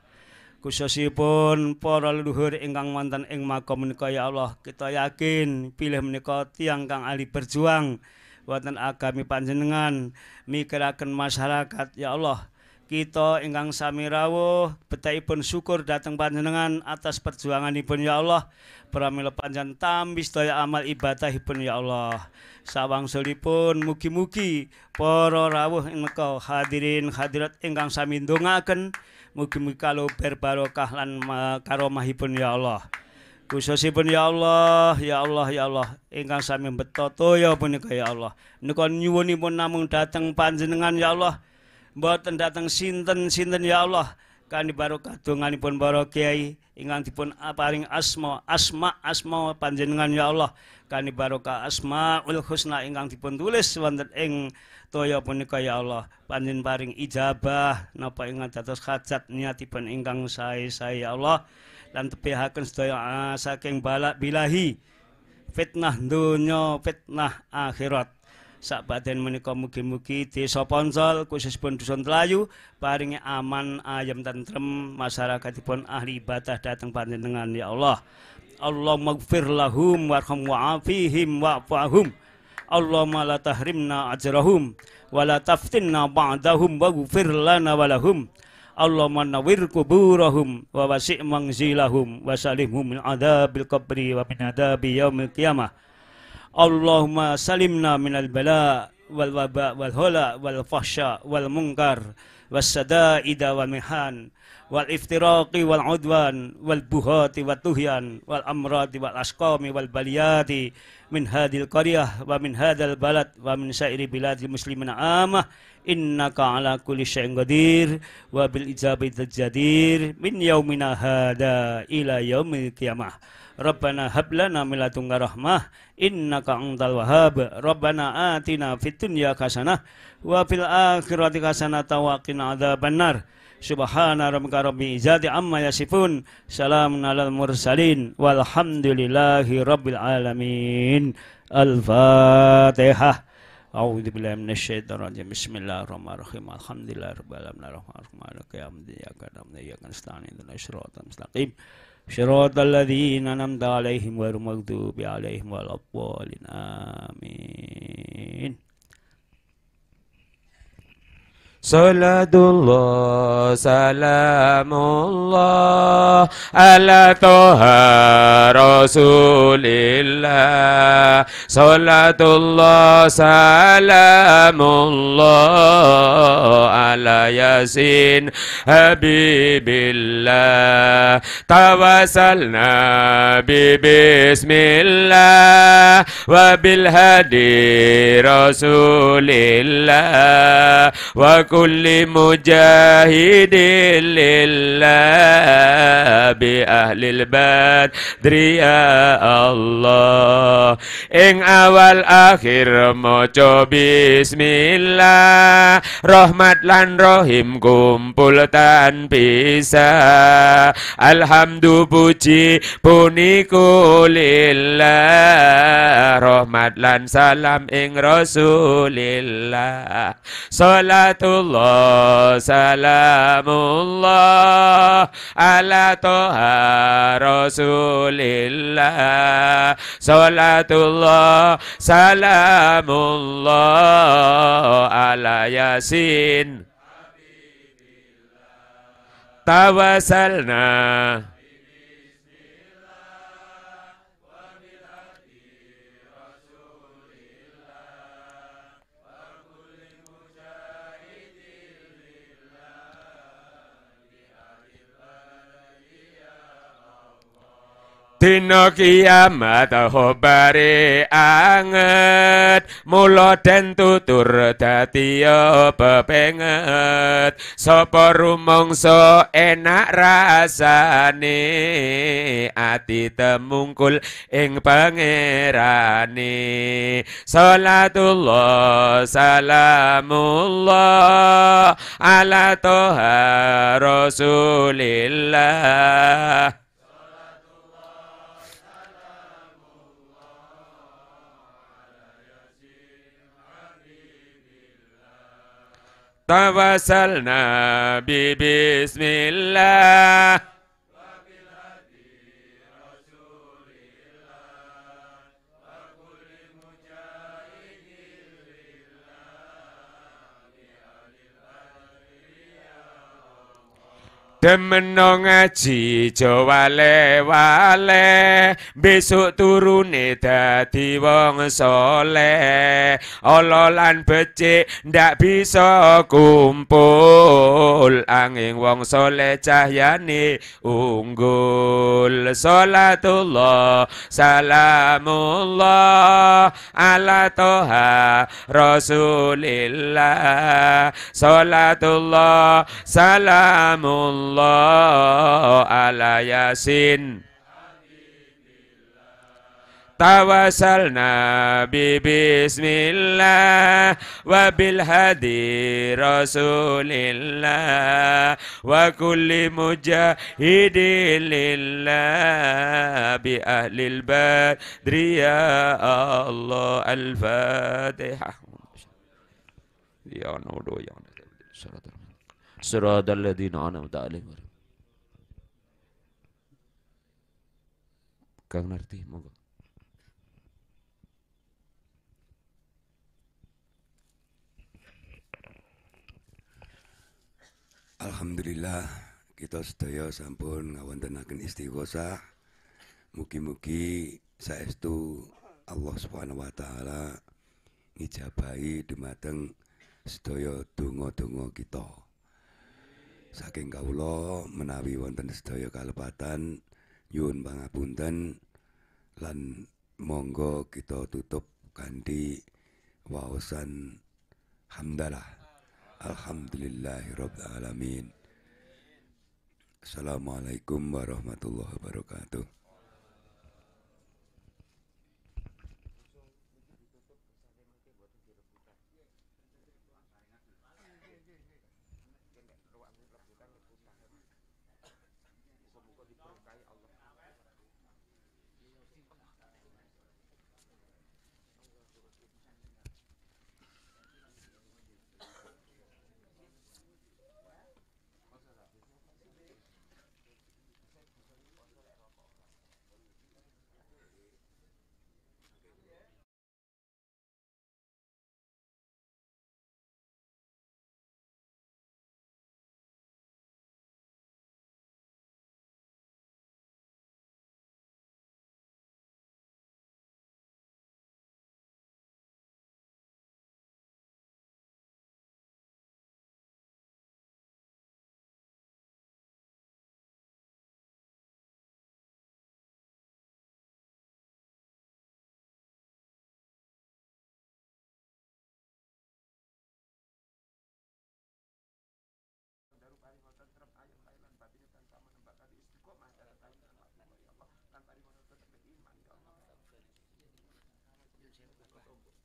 Speaker 4: khususipun para leluhur ingkang wonten ing makam menika ya Allah kita yakin pilih menika tiyang kang ahli berjuang wonten agami panjenengan mikiraken masyarakat ya Allah Kita ingkang sami rawuh betahipun syukur dhateng panjenengan atas perjuanganipun ya Allah. Pramila panjenengan tambis daya amal ibadahipun ya Allah. Sawang Sawangsulipun mugi-mugi para rawuh menika hadirin hadirat ingkang sami ndongaken mugi-mugi kalau berbarokah lan karomahipun ya Allah. Khususipun ya Allah, ya Allah, ya Allah. Ingkang sami betoto ya punika ya Allah. Nika nyuwunipun namung dhateng panjenengan Ya Allah. mboten dateng sinten-sinten ya Allah kanthi barokah donganipun para kiai ingkang dipun paring asma asma asma panjenengan ya Allah kanthi barokah asmaul husna ingkang dipun tulis wonten ing toya punika ya Allah panjen paring ijabah napa ingkang dados hajat niatipun ingkang sae-sae ya Allah lan tebihaken sedaya ah, saking balak bilahi fitnah dunya fitnah akhirat sak baden menika mugi-mugi desa khusus pun dusun Telayu paringi aman ayem tentrem masyarakatipun ahli ibadah datang panjenengan ya Allah Allah gfir lahum warham wa'afihim wa fahum la tahrimna ajrahum wa la taftinna ba'dahum waghfir lana walahum Allahumma nawir kuburahum wa wasi' manzilahum wa salihum min adabil qabri wa min adabi yaumil qiyamah Allahumma salimna minal bala wal waba wal hola wal fahsya wal mungkar wasada wassadaida wal mihan wal iftiraqi wal udwan wal buhati wal tuhyan wal amrati wal asqami wal baliyati min hadil qaryah wa min hadal balad wa min sa'iri biladil muslimina amah innaka ala kulli syai'in qadir wa bil ijabati jadir min yaumina hada ila yaumil qiyamah Rabbana hablana milatunga rahmah innaka antal wahhab Rabbana atina fid dunya hasanah wa fil akhirati hasanah wa qina adzabannar Subhana rabbika rabbil izati amma yasifun salamun alal mursalin walhamdulillahi rabbil alamin Al-Fatihah A'udzu billahi syaithanir rajim. Bismillahirrahmanirrahim. Alhamdulillahirabbil alamin. Arrahmanirrahim. Maliki yaumid din. Iyyaka na'budu wa iyyaka nasta'in. Ihdinash shiratal mustaqim. Syarat Allah di nanam dalih himbar mukdu bi alaih malapolin. Amin.
Speaker 3: صلاة الله سلام الله على طه رسول الله صلاة الله سلام الله على ياسين حبيب الله توسلنا ببسم الله وبالهدي رسول الله kulli mujahidin lillah bi ahlil badri ya Allah ing awal akhir maca bismillah rahmat lan rahim kumpul tan pisah alhamdu Ahmad lan salam ing Rasulillah Salatullah salamullah ala toha Rasulillah Salatullah salamullah ala yasin Tawasalna Dina kiamat hobare anget Mula den tutur dadi bepenget Sapa so enak rasane Ati temungkul ing pangerane Salatullah salamullah Ala toha Rasulillah تواصلنا ببسم الله Demenno ngaji Jawa wale besok turune dadi wong soleh ololan becik ndak bisa kumpul angin wong soleh cahyani unggul salatullah salamullah ala toha rasulillah salatullah salamullah sallallahu ala yasin tawasal nabi bismillah wa bil hadi rasulillah wa kulli mujahidin lillah bi al badri ya Allah al-Fatihah ya nawdu ya صراط الذين أنعمت عليهم Kang Narti, monggo.
Speaker 1: Alhamdulillah kita sedaya sampun ngawontenaken istighosah. Mugi-mugi saestu Allah Subhanahu wa taala ngijabahi dumateng sedaya donga-donga kita. Saking kawula menawi wonten sedaya kalepatan nyuwun pangapunten lan monggo kita tutup kanthi waosan hamdalah. Alhamdulillahirabbil alamin. Assalamualaikum warahmatullahi wabarakatuh.
Speaker 3: شيء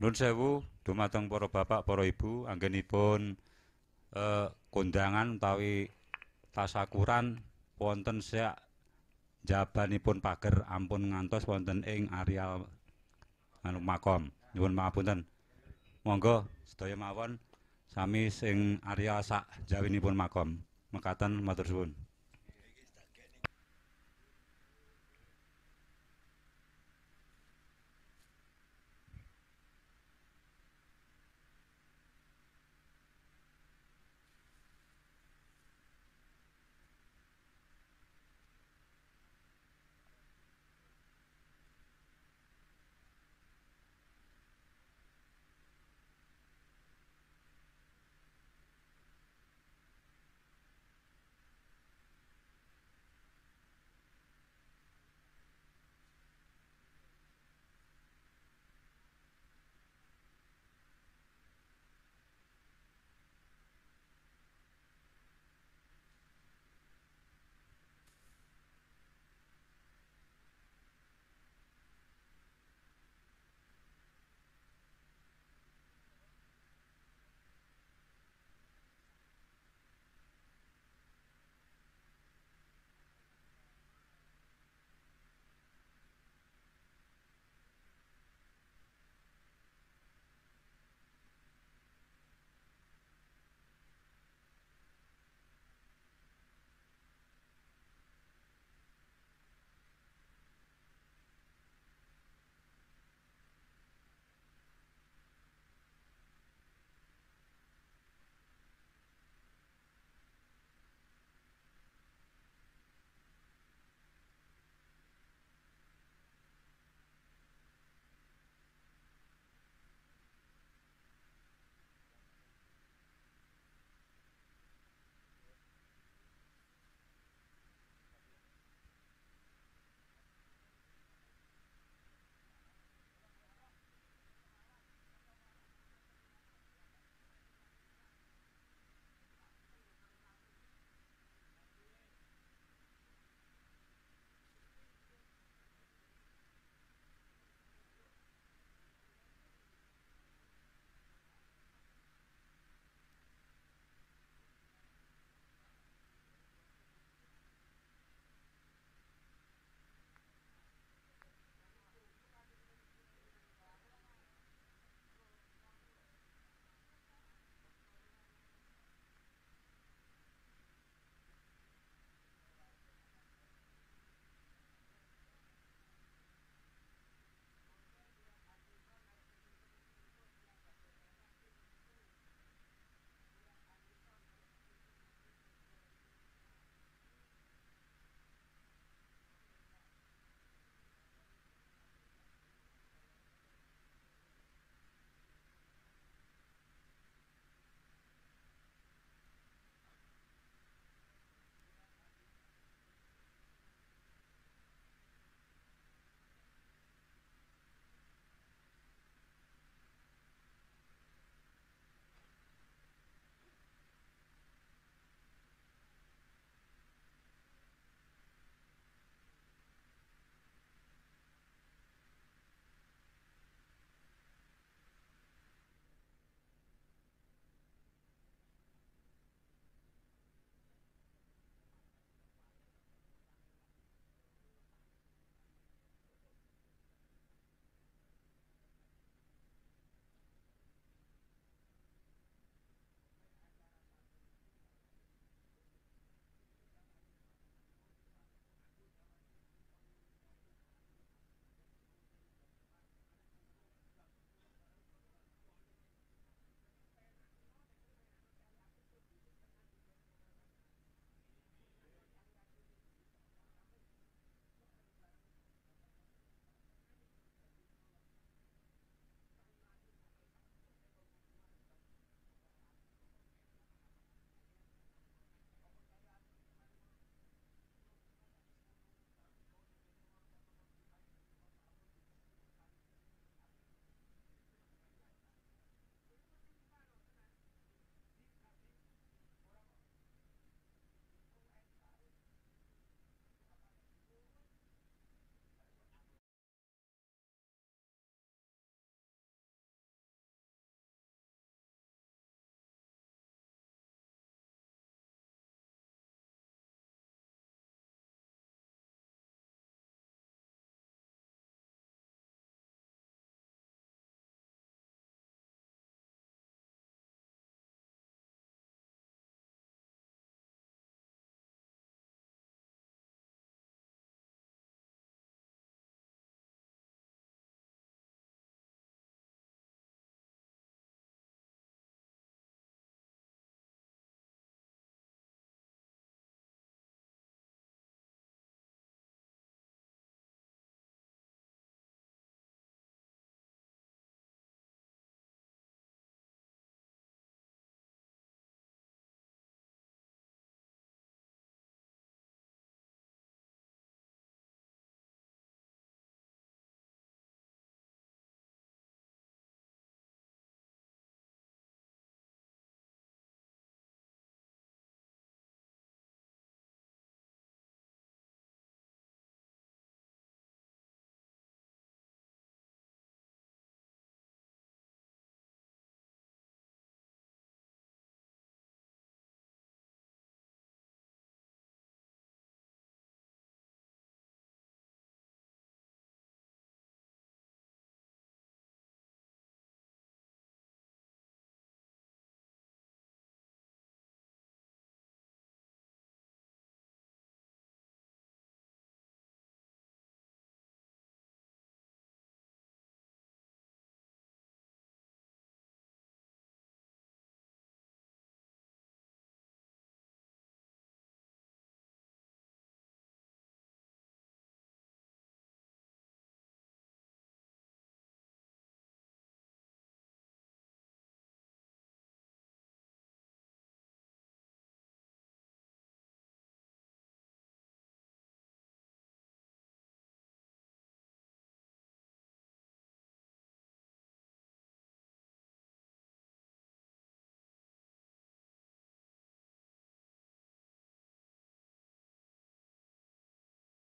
Speaker 1: Nun sewu dumateng para bapak para ibu anggenipun eh, kondangan utawi tasakuran wonten sak jabanipun pager ampun ngantos wonten ing areal anu makom.
Speaker 4: Nyuwun maaf punten. Monggo sedaya mawon sami sing areal sak jawinipun makom. Mekaten matur suwun.